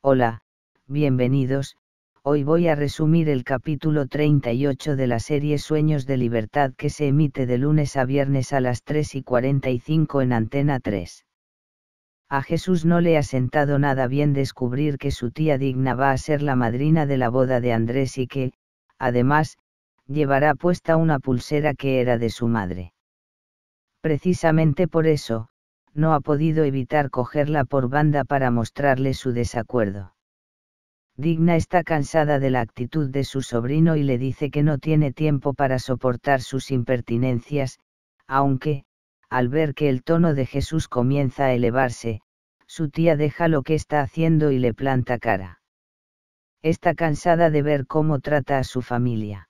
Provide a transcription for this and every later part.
Hola, bienvenidos, hoy voy a resumir el capítulo 38 de la serie Sueños de Libertad que se emite de lunes a viernes a las 3 y 45 en Antena 3. A Jesús no le ha sentado nada bien descubrir que su tía digna va a ser la madrina de la boda de Andrés y que, además, llevará puesta una pulsera que era de su madre. Precisamente por eso, no ha podido evitar cogerla por banda para mostrarle su desacuerdo. Digna está cansada de la actitud de su sobrino y le dice que no tiene tiempo para soportar sus impertinencias, aunque, al ver que el tono de Jesús comienza a elevarse, su tía deja lo que está haciendo y le planta cara. Está cansada de ver cómo trata a su familia.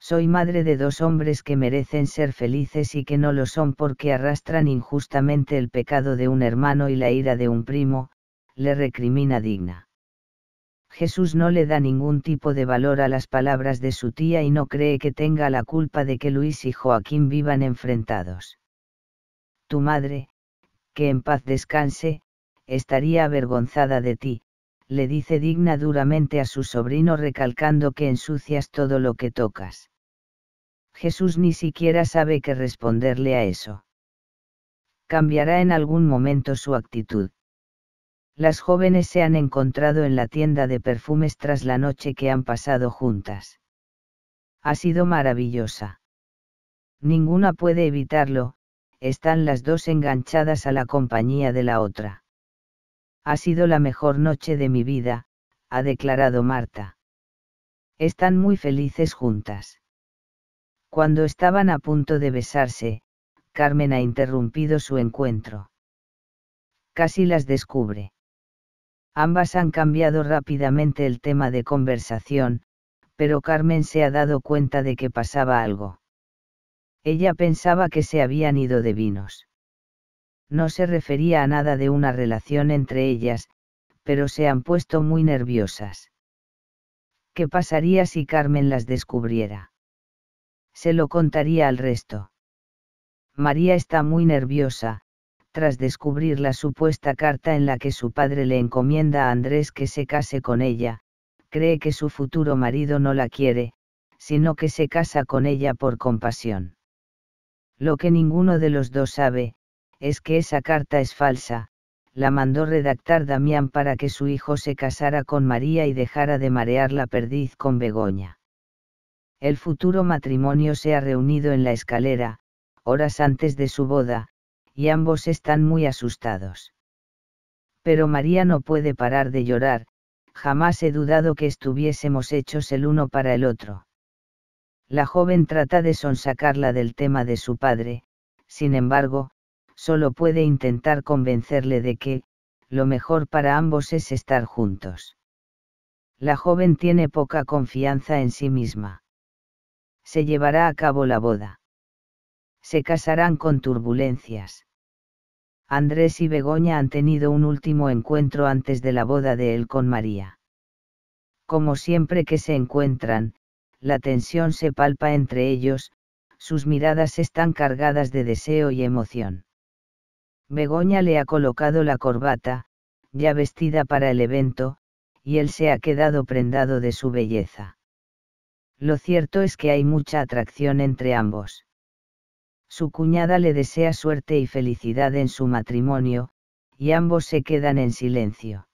Soy madre de dos hombres que merecen ser felices y que no lo son porque arrastran injustamente el pecado de un hermano y la ira de un primo, le recrimina digna. Jesús no le da ningún tipo de valor a las palabras de su tía y no cree que tenga la culpa de que Luis y Joaquín vivan enfrentados. Tu madre, que en paz descanse, estaría avergonzada de ti, le dice digna duramente a su sobrino recalcando que ensucias todo lo que tocas. Jesús ni siquiera sabe qué responderle a eso. Cambiará en algún momento su actitud. Las jóvenes se han encontrado en la tienda de perfumes tras la noche que han pasado juntas. Ha sido maravillosa. Ninguna puede evitarlo, están las dos enganchadas a la compañía de la otra. Ha sido la mejor noche de mi vida, ha declarado Marta. Están muy felices juntas. Cuando estaban a punto de besarse, Carmen ha interrumpido su encuentro. Casi las descubre. Ambas han cambiado rápidamente el tema de conversación, pero Carmen se ha dado cuenta de que pasaba algo. Ella pensaba que se habían ido de vinos no se refería a nada de una relación entre ellas, pero se han puesto muy nerviosas. ¿Qué pasaría si Carmen las descubriera? Se lo contaría al resto. María está muy nerviosa, tras descubrir la supuesta carta en la que su padre le encomienda a Andrés que se case con ella, cree que su futuro marido no la quiere, sino que se casa con ella por compasión. Lo que ninguno de los dos sabe, es que esa carta es falsa, la mandó redactar Damián para que su hijo se casara con María y dejara de marear la perdiz con Begoña. El futuro matrimonio se ha reunido en la escalera, horas antes de su boda, y ambos están muy asustados. Pero María no puede parar de llorar, jamás he dudado que estuviésemos hechos el uno para el otro. La joven trata de sonsacarla del tema de su padre, sin embargo, solo puede intentar convencerle de que, lo mejor para ambos es estar juntos. La joven tiene poca confianza en sí misma. Se llevará a cabo la boda. Se casarán con turbulencias. Andrés y Begoña han tenido un último encuentro antes de la boda de él con María. Como siempre que se encuentran, la tensión se palpa entre ellos, sus miradas están cargadas de deseo y emoción. Begoña le ha colocado la corbata, ya vestida para el evento, y él se ha quedado prendado de su belleza. Lo cierto es que hay mucha atracción entre ambos. Su cuñada le desea suerte y felicidad en su matrimonio, y ambos se quedan en silencio.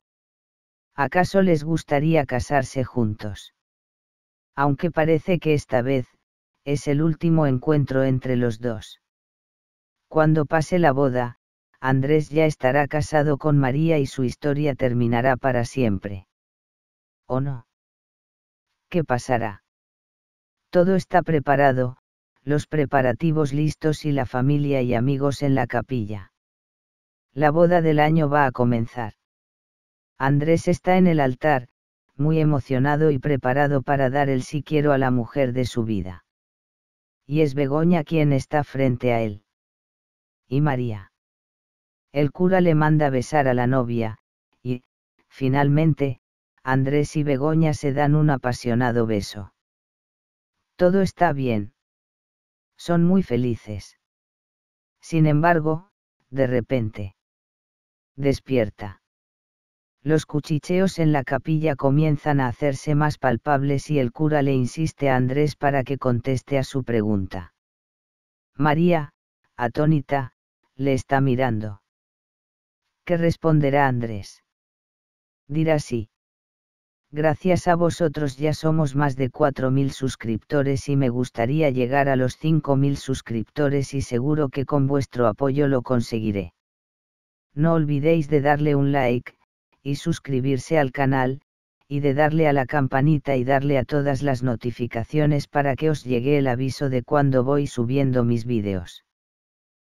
¿Acaso les gustaría casarse juntos? Aunque parece que esta vez, es el último encuentro entre los dos. Cuando pase la boda, Andrés ya estará casado con María y su historia terminará para siempre. ¿O no? ¿Qué pasará? Todo está preparado, los preparativos listos y la familia y amigos en la capilla. La boda del año va a comenzar. Andrés está en el altar, muy emocionado y preparado para dar el sí quiero a la mujer de su vida. Y es Begoña quien está frente a él. Y María. El cura le manda besar a la novia, y, finalmente, Andrés y Begoña se dan un apasionado beso. Todo está bien. Son muy felices. Sin embargo, de repente. Despierta. Los cuchicheos en la capilla comienzan a hacerse más palpables y el cura le insiste a Andrés para que conteste a su pregunta. María, atónita, le está mirando. ¿Qué responderá Andrés? Dirá sí. Gracias a vosotros ya somos más de 4.000 suscriptores y me gustaría llegar a los 5.000 suscriptores y seguro que con vuestro apoyo lo conseguiré. No olvidéis de darle un like, y suscribirse al canal, y de darle a la campanita y darle a todas las notificaciones para que os llegue el aviso de cuando voy subiendo mis vídeos.